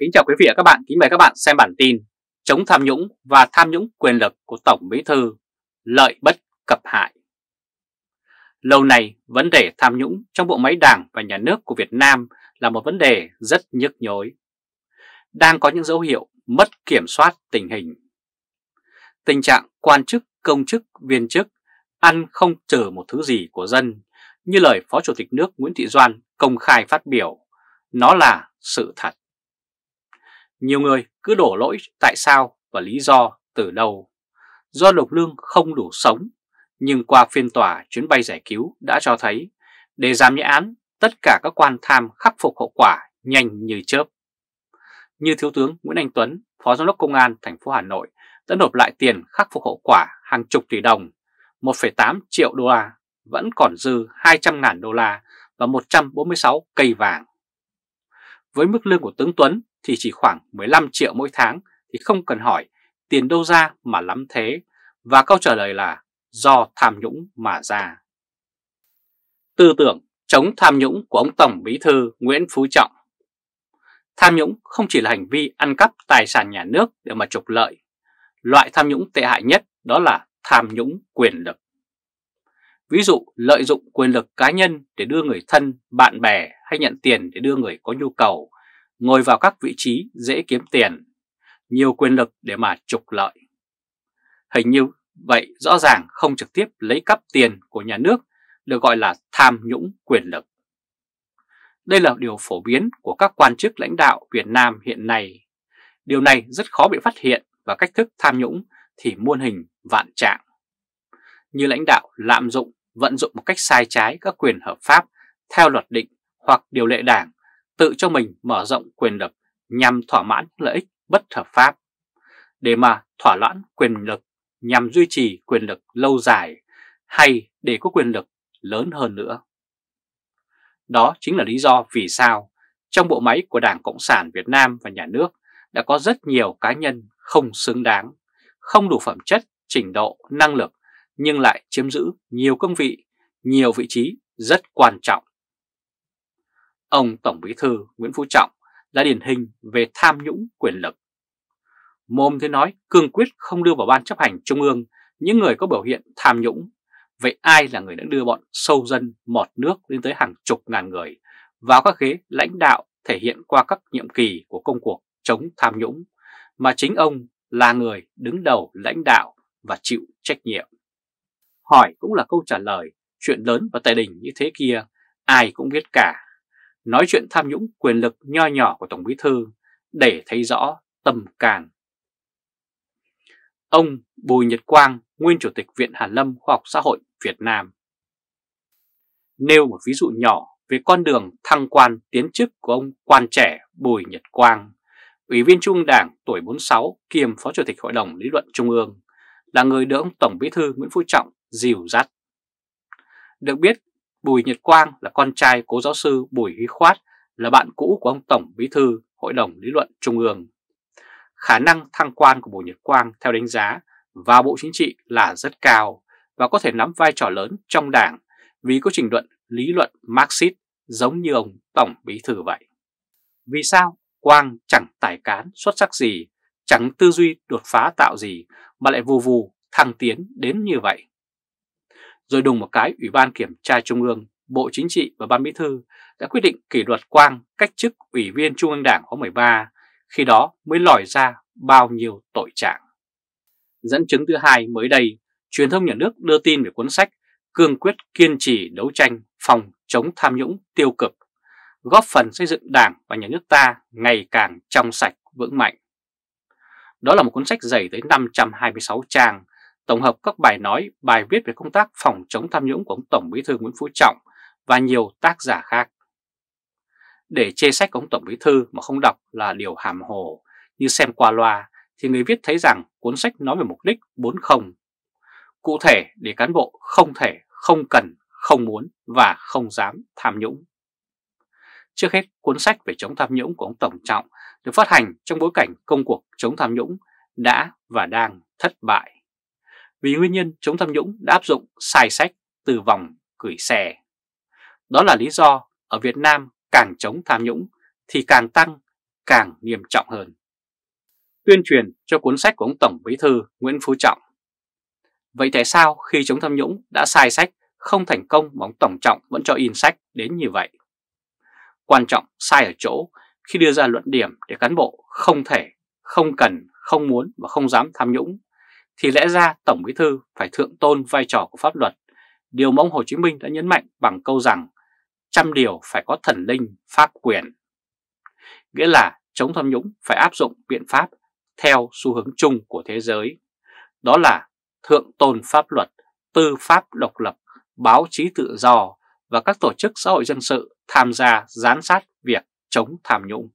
Kính chào quý vị và các bạn, kính mời các bạn xem bản tin Chống tham nhũng và tham nhũng quyền lực của Tổng Bí Thư Lợi bất cập hại Lâu nay, vấn đề tham nhũng trong bộ máy đảng và nhà nước của Việt Nam là một vấn đề rất nhức nhối Đang có những dấu hiệu mất kiểm soát tình hình Tình trạng quan chức, công chức, viên chức ăn không chờ một thứ gì của dân như lời Phó Chủ tịch nước Nguyễn Thị Doan công khai phát biểu Nó là sự thật nhiều người cứ đổ lỗi tại sao và lý do từ đâu. Do Lục Lương không đủ sống, nhưng qua phiên tòa chuyến bay giải cứu đã cho thấy để giảm nhẹ án, tất cả các quan tham khắc phục hậu quả nhanh như chớp. Như Thiếu tướng Nguyễn Anh Tuấn, Phó Giám đốc Công an thành phố Hà Nội đã nộp lại tiền khắc phục hậu quả hàng chục tỷ đồng, 1,8 triệu đô la, vẫn còn dư 200.000 đô la và 146 cây vàng. Với mức lương của tướng Tuấn thì chỉ khoảng 15 triệu mỗi tháng thì không cần hỏi tiền đâu ra mà lắm thế và câu trả lời là do tham nhũng mà ra. Tư tưởng chống tham nhũng của ông Tổng Bí Thư Nguyễn Phú Trọng Tham nhũng không chỉ là hành vi ăn cắp tài sản nhà nước để mà trục lợi. Loại tham nhũng tệ hại nhất đó là tham nhũng quyền lực. Ví dụ lợi dụng quyền lực cá nhân để đưa người thân, bạn bè hay nhận tiền để đưa người có nhu cầu ngồi vào các vị trí dễ kiếm tiền, nhiều quyền lực để mà trục lợi. Hình như vậy rõ ràng không trực tiếp lấy cắp tiền của nhà nước được gọi là tham nhũng quyền lực. Đây là điều phổ biến của các quan chức lãnh đạo Việt Nam hiện nay. Điều này rất khó bị phát hiện và cách thức tham nhũng thì muôn hình vạn trạng. Như lãnh đạo lạm dụng, vận dụng một cách sai trái các quyền hợp pháp theo luật định hoặc điều lệ đảng tự cho mình mở rộng quyền lực nhằm thỏa mãn lợi ích bất hợp pháp, để mà thỏa loãn quyền lực nhằm duy trì quyền lực lâu dài hay để có quyền lực lớn hơn nữa. Đó chính là lý do vì sao trong bộ máy của Đảng Cộng sản Việt Nam và nhà nước đã có rất nhiều cá nhân không xứng đáng, không đủ phẩm chất, trình độ, năng lực nhưng lại chiếm giữ nhiều cương vị, nhiều vị trí rất quan trọng. Ông Tổng Bí Thư Nguyễn Phú Trọng là điển hình về tham nhũng quyền lực. Mồm thế nói cương quyết không đưa vào ban chấp hành trung ương những người có biểu hiện tham nhũng. Vậy ai là người đã đưa bọn sâu dân mọt nước lên tới hàng chục ngàn người vào các ghế lãnh đạo thể hiện qua các nhiệm kỳ của công cuộc chống tham nhũng mà chính ông là người đứng đầu lãnh đạo và chịu trách nhiệm. Hỏi cũng là câu trả lời, chuyện lớn và tài đình như thế kia ai cũng biết cả nói chuyện tham nhũng quyền lực nho nhỏ của Tổng Bí Thư để thấy rõ tầm càn. Ông Bùi Nhật Quang, nguyên Chủ tịch Viện Hàn Lâm Khoa học Xã hội Việt Nam nêu một ví dụ nhỏ về con đường thăng quan tiến chức của ông quan trẻ Bùi Nhật Quang, Ủy viên Trung Đảng tuổi 46 kiêm Phó Chủ tịch Hội đồng Lý luận Trung ương, là người được ông Tổng Bí thư Nguyễn Phú Trọng dìu dắt. Được biết Bùi Nhật Quang là con trai cố giáo sư Bùi Huy Khoát là bạn cũ của ông Tổng Bí Thư Hội đồng Lý luận Trung ương. Khả năng thăng quan của Bùi Nhật Quang theo đánh giá vào Bộ Chính trị là rất cao và có thể nắm vai trò lớn trong đảng vì có trình luận lý luận Marxist giống như ông Tổng Bí Thư vậy. Vì sao Quang chẳng tài cán xuất sắc gì, chẳng tư duy đột phá tạo gì mà lại vù vù thăng tiến đến như vậy? rồi đùng một cái Ủy ban Kiểm tra Trung ương, Bộ Chính trị và Ban Bí Thư đã quyết định kỷ luật Quang cách chức Ủy viên Trung ương Đảng khóa 13, khi đó mới lòi ra bao nhiêu tội trạng. Dẫn chứng thứ hai mới đây, truyền thông nhà nước đưa tin về cuốn sách Cương quyết kiên trì đấu tranh phòng chống tham nhũng tiêu cực, góp phần xây dựng Đảng và nhà nước ta ngày càng trong sạch vững mạnh. Đó là một cuốn sách dày tới 526 trang, tổng hợp các bài nói, bài viết về công tác phòng chống tham nhũng của ông Tổng Bí thư Nguyễn Phú Trọng và nhiều tác giả khác. Để chê sách ông Tổng Bí thư mà không đọc là điều hàm hồ, như xem qua loa thì người viết thấy rằng cuốn sách nói về mục đích 40. Cụ thể để cán bộ không thể, không cần, không muốn và không dám tham nhũng. Trước hết, cuốn sách về chống tham nhũng của ông Tổng Trọng được phát hành trong bối cảnh công cuộc chống tham nhũng đã và đang thất bại vì nguyên nhân chống tham nhũng đã áp dụng sai sách từ vòng gửi xe. Đó là lý do ở Việt Nam càng chống tham nhũng thì càng tăng, càng nghiêm trọng hơn. Tuyên truyền cho cuốn sách của ông Tổng Bí Thư Nguyễn Phú Trọng Vậy tại sao khi chống tham nhũng đã sai sách không thành công mà ông Tổng Trọng vẫn cho in sách đến như vậy? Quan trọng sai ở chỗ khi đưa ra luận điểm để cán bộ không thể, không cần, không muốn và không dám tham nhũng thì lẽ ra Tổng Bí Thư phải thượng tôn vai trò của pháp luật. Điều mà ông Hồ Chí Minh đã nhấn mạnh bằng câu rằng trăm điều phải có thần linh pháp quyền. Nghĩa là chống tham nhũng phải áp dụng biện pháp theo xu hướng chung của thế giới. Đó là thượng tôn pháp luật, tư pháp độc lập, báo chí tự do và các tổ chức xã hội dân sự tham gia giám sát việc chống tham nhũng.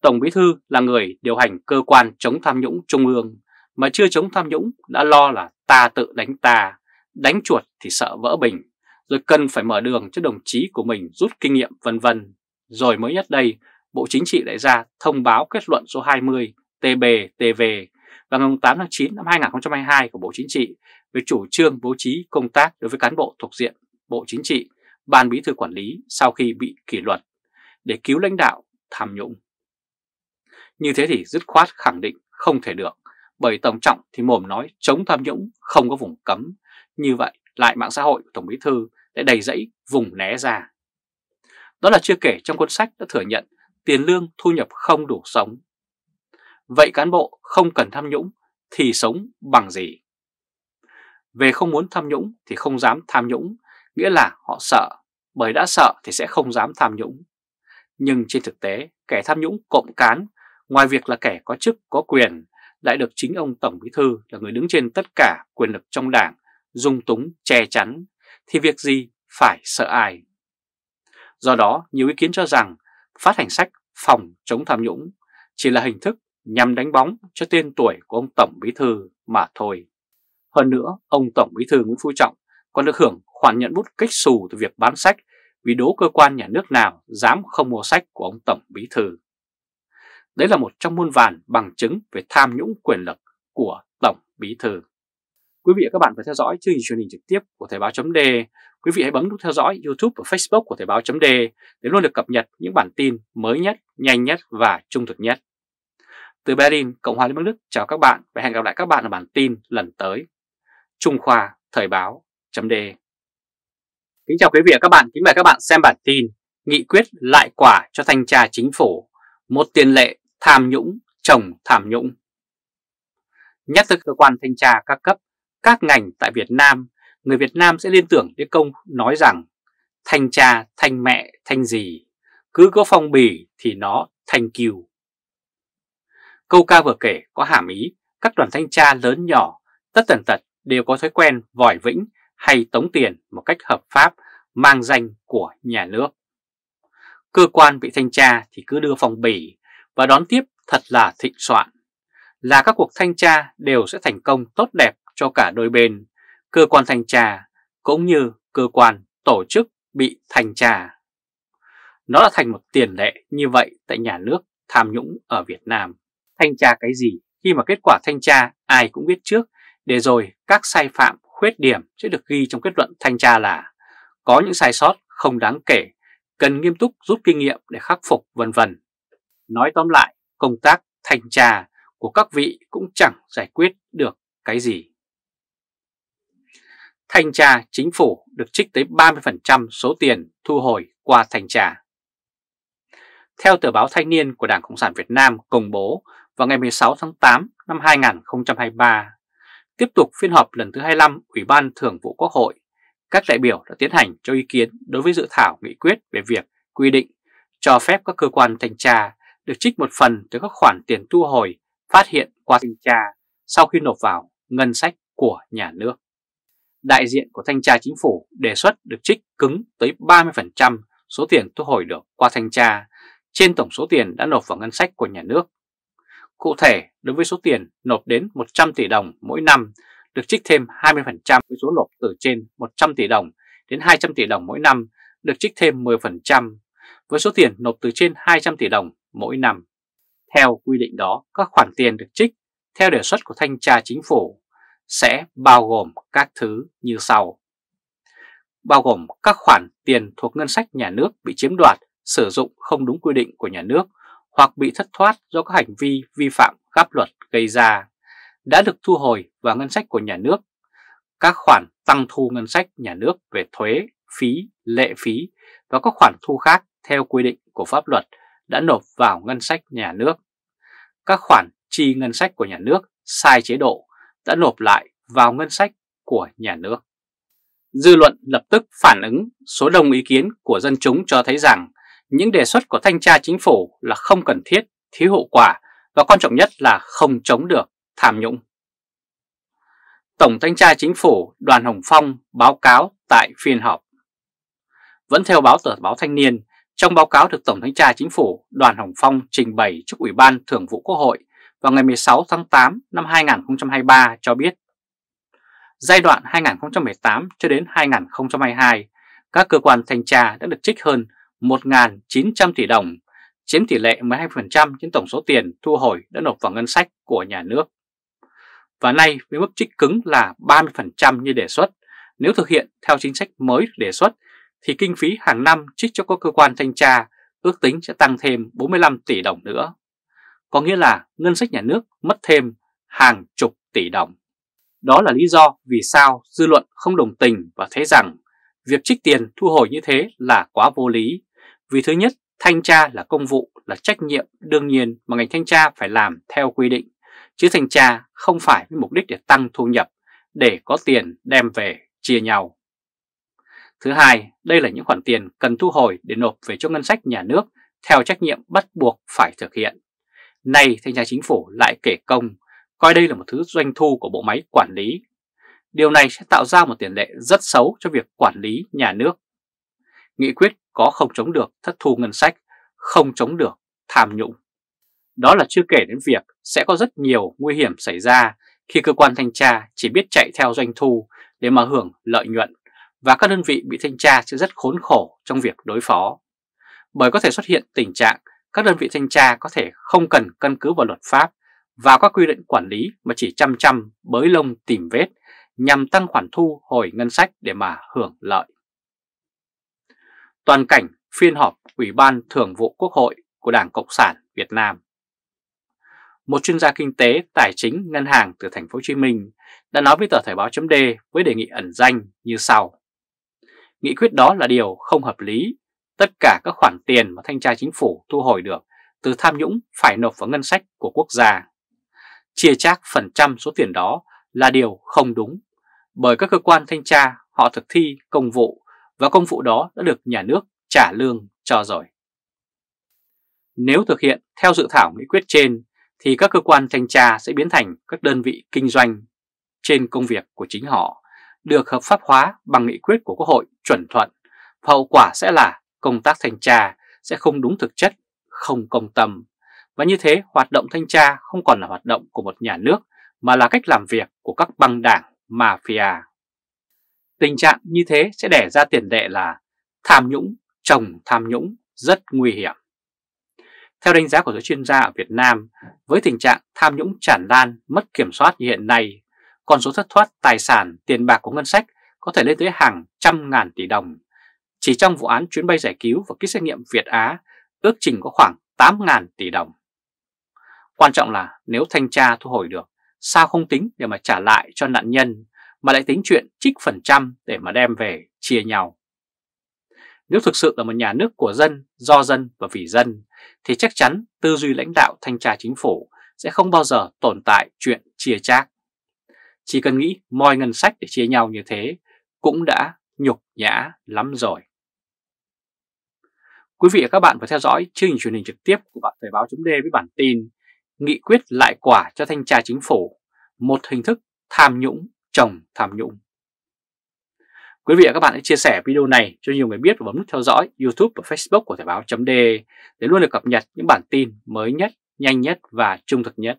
Tổng Bí Thư là người điều hành cơ quan chống tham nhũng trung ương, mà chưa chống tham nhũng đã lo là ta tự đánh ta, đánh chuột thì sợ vỡ bình, rồi cần phải mở đường cho đồng chí của mình rút kinh nghiệm vân vân. Rồi mới nhất đây, Bộ Chính trị lại ra thông báo kết luận số 20 TB-TV và ngày 8 tháng 9 năm 2022 của Bộ Chính trị về chủ trương bố trí công tác đối với cán bộ thuộc diện Bộ Chính trị, Ban Bí thư Quản lý sau khi bị kỷ luật để cứu lãnh đạo tham nhũng. Như thế thì dứt khoát khẳng định không thể được bởi Tổng Trọng thì mồm nói chống tham nhũng không có vùng cấm, như vậy lại mạng xã hội của Tổng Bí Thư lại đầy rẫy vùng né ra. Đó là chưa kể trong cuốn sách đã thừa nhận tiền lương thu nhập không đủ sống. Vậy cán bộ không cần tham nhũng thì sống bằng gì? Về không muốn tham nhũng thì không dám tham nhũng, nghĩa là họ sợ, bởi đã sợ thì sẽ không dám tham nhũng. Nhưng trên thực tế, kẻ tham nhũng cộng cán, ngoài việc là kẻ có chức, có quyền, lại được chính ông Tổng Bí Thư là người đứng trên tất cả quyền lực trong đảng, dung túng, che chắn, thì việc gì phải sợ ai? Do đó, nhiều ý kiến cho rằng phát hành sách phòng chống tham nhũng chỉ là hình thức nhằm đánh bóng cho tên tuổi của ông Tổng Bí Thư mà thôi. Hơn nữa, ông Tổng Bí Thư Nguyễn Phú Trọng còn được hưởng khoản nhận bút cách xù từ việc bán sách vì đố cơ quan nhà nước nào dám không mua sách của ông Tổng Bí Thư. Đấy là một trong muôn vàn bằng chứng về tham nhũng quyền lực của Tổng Bí Thư. Quý vị và các bạn phải theo dõi chương trình truyền hình trực tiếp của Thời báo chấm Quý vị hãy bấm nút theo dõi YouTube và Facebook của Thời báo chấm để luôn được cập nhật những bản tin mới nhất, nhanh nhất và trung thực nhất. Từ Berlin, Cộng hòa Liên bang Đức chào các bạn và hẹn gặp lại các bạn ở bản tin lần tới. Trung Khoa Thời báo chấm Kính chào quý vị và các bạn, kính mời các bạn xem bản tin Nghị quyết lại quả cho thanh tra chính phủ, một tiền lệ tham nhũng, chồng tham nhũng. Nhắc tới cơ quan thanh tra các cấp, các ngành tại Việt Nam, người Việt Nam sẽ liên tưởng đến công nói rằng thanh cha, thanh mẹ, thanh gì, cứ có phong bì thì nó thanh kiều. Câu ca vừa kể có hàm ý các đoàn thanh tra lớn nhỏ, tất tần tật đều có thói quen vòi vĩnh hay tống tiền một cách hợp pháp mang danh của nhà nước. Cơ quan bị thanh tra thì cứ đưa phòng bỉ, và đón tiếp thật là thịnh soạn. Là các cuộc thanh tra đều sẽ thành công tốt đẹp cho cả đôi bên, cơ quan thanh tra cũng như cơ quan tổ chức bị thanh tra. Nó đã thành một tiền lệ như vậy tại nhà nước tham nhũng ở Việt Nam. Thanh tra cái gì khi mà kết quả thanh tra ai cũng biết trước, để rồi các sai phạm, khuyết điểm sẽ được ghi trong kết luận thanh tra là có những sai sót không đáng kể, cần nghiêm túc rút kinh nghiệm để khắc phục vân vân. Nói tóm lại, công tác thanh tra của các vị cũng chẳng giải quyết được cái gì. Thanh tra chính phủ được trích tới 30% số tiền thu hồi qua thanh tra. Theo tờ báo Thanh niên của Đảng Cộng sản Việt Nam công bố vào ngày 16 tháng 8 năm 2023, tiếp tục phiên họp lần thứ 25 Ủy ban Thường vụ Quốc hội, các đại biểu đã tiến hành cho ý kiến đối với dự thảo nghị quyết về việc quy định cho phép các cơ quan thanh tra được trích một phần từ các khoản tiền thu hồi phát hiện qua thanh tra sau khi nộp vào ngân sách của nhà nước. Đại diện của thanh tra chính phủ đề xuất được trích cứng tới 30% số tiền thu hồi được qua thanh tra trên tổng số tiền đã nộp vào ngân sách của nhà nước. Cụ thể, đối với số tiền nộp đến 100 tỷ đồng mỗi năm, được trích thêm 20% với số nộp từ trên 100 tỷ đồng đến 200 tỷ đồng mỗi năm, được trích thêm 10%. Với số tiền nộp từ trên 200 tỷ đồng mỗi năm. Theo quy định đó, các khoản tiền được trích theo đề xuất của thanh tra chính phủ sẽ bao gồm các thứ như sau. Bao gồm các khoản tiền thuộc ngân sách nhà nước bị chiếm đoạt, sử dụng không đúng quy định của nhà nước hoặc bị thất thoát do các hành vi vi phạm pháp luật gây ra, đã được thu hồi vào ngân sách của nhà nước, các khoản tăng thu ngân sách nhà nước về thuế, phí, lệ phí và các khoản thu khác theo quy định của pháp luật đã nộp vào ngân sách nhà nước. Các khoản chi ngân sách của nhà nước sai chế độ đã nộp lại vào ngân sách của nhà nước. Dư luận lập tức phản ứng số đông ý kiến của dân chúng cho thấy rằng những đề xuất của thanh tra chính phủ là không cần thiết, thiếu hậu quả và quan trọng nhất là không chống được tham nhũng. Tổng thanh tra chính phủ Đoàn Hồng Phong báo cáo tại phiên họp. Vẫn theo báo tờ báo Thanh Niên, trong báo cáo được Tổng thanh tra Chính phủ, Đoàn Hồng Phong trình bày trước Ủy ban Thường vụ Quốc hội vào ngày 16 tháng 8 năm 2023 cho biết giai đoạn 2018 cho đến 2022, các cơ quan thanh tra đã được trích hơn 1.900 tỷ đồng, chiếm tỷ lệ 12% trên tổng số tiền thu hồi đã nộp vào ngân sách của nhà nước. Và nay với mức trích cứng là 30% như đề xuất, nếu thực hiện theo chính sách mới đề xuất thì kinh phí hàng năm trích cho các cơ quan thanh tra ước tính sẽ tăng thêm 45 tỷ đồng nữa. Có nghĩa là ngân sách nhà nước mất thêm hàng chục tỷ đồng. Đó là lý do vì sao dư luận không đồng tình và thấy rằng việc trích tiền thu hồi như thế là quá vô lý. Vì thứ nhất, thanh tra là công vụ, là trách nhiệm đương nhiên mà ngành thanh tra phải làm theo quy định. Chứ thanh tra không phải với mục đích để tăng thu nhập, để có tiền đem về chia nhau. Thứ hai, đây là những khoản tiền cần thu hồi để nộp về cho ngân sách nhà nước theo trách nhiệm bắt buộc phải thực hiện. Nay thanh tra chính phủ lại kể công, coi đây là một thứ doanh thu của bộ máy quản lý. Điều này sẽ tạo ra một tiền lệ rất xấu cho việc quản lý nhà nước. Nghị quyết có không chống được thất thu ngân sách, không chống được tham nhũng. Đó là chưa kể đến việc sẽ có rất nhiều nguy hiểm xảy ra khi cơ quan thanh tra chỉ biết chạy theo doanh thu để mà hưởng lợi nhuận và các đơn vị bị thanh tra sẽ rất khốn khổ trong việc đối phó. Bởi có thể xuất hiện tình trạng các đơn vị thanh tra có thể không cần căn cứ vào luật pháp và các quy định quản lý mà chỉ chăm chăm bới lông tìm vết nhằm tăng khoản thu hồi ngân sách để mà hưởng lợi. Toàn cảnh phiên họp Ủy ban Thường vụ Quốc hội của Đảng Cộng sản Việt Nam. Một chuyên gia kinh tế, tài chính, ngân hàng từ thành phố Hồ Chí Minh đã nói với tờ Thời báo D với đề nghị ẩn danh như sau. Nghị quyết đó là điều không hợp lý. Tất cả các khoản tiền mà thanh tra chính phủ thu hồi được từ tham nhũng phải nộp vào ngân sách của quốc gia. Chia chác phần trăm số tiền đó là điều không đúng, bởi các cơ quan thanh tra họ thực thi công vụ và công vụ đó đã được nhà nước trả lương cho rồi. Nếu thực hiện theo dự thảo nghị quyết trên thì các cơ quan thanh tra sẽ biến thành các đơn vị kinh doanh trên công việc của chính họ được hợp pháp hóa bằng nghị quyết của Quốc hội chuẩn thuận hậu quả sẽ là công tác thanh tra sẽ không đúng thực chất, không công tâm. Và như thế hoạt động thanh tra không còn là hoạt động của một nhà nước mà là cách làm việc của các băng đảng mafia. Tình trạng như thế sẽ đẻ ra tiền lệ là tham nhũng, trồng tham nhũng rất nguy hiểm. Theo đánh giá của giới chuyên gia ở Việt Nam, với tình trạng tham nhũng tràn lan, mất kiểm soát như hiện nay, con số thất thoát tài sản, tiền bạc của ngân sách có thể lên tới hàng trăm ngàn tỷ đồng. Chỉ trong vụ án chuyến bay giải cứu và kit xét nghiệm Việt Á, ước chừng có khoảng 8 ngàn tỷ đồng. Quan trọng là nếu thanh tra thu hồi được, sao không tính để mà trả lại cho nạn nhân, mà lại tính chuyện trích phần trăm để mà đem về chia nhau. Nếu thực sự là một nhà nước của dân, do dân và vì dân, thì chắc chắn tư duy lãnh đạo thanh tra chính phủ sẽ không bao giờ tồn tại chuyện chia chác. Chỉ cần nghĩ moi ngân sách để chia nhau như thế cũng đã nhục nhã lắm rồi. Quý vị và các bạn vừa theo dõi chương trình truyền hình trực tiếp của bạn Thời báo chấm với bản tin Nghị quyết lại quả cho thanh tra chính phủ, một hình thức tham nhũng trồng tham nhũng. Quý vị và các bạn hãy chia sẻ video này cho nhiều người biết và bấm nút theo dõi YouTube và Facebook của Thời báo chấm để luôn được cập nhật những bản tin mới nhất, nhanh nhất và trung thực nhất.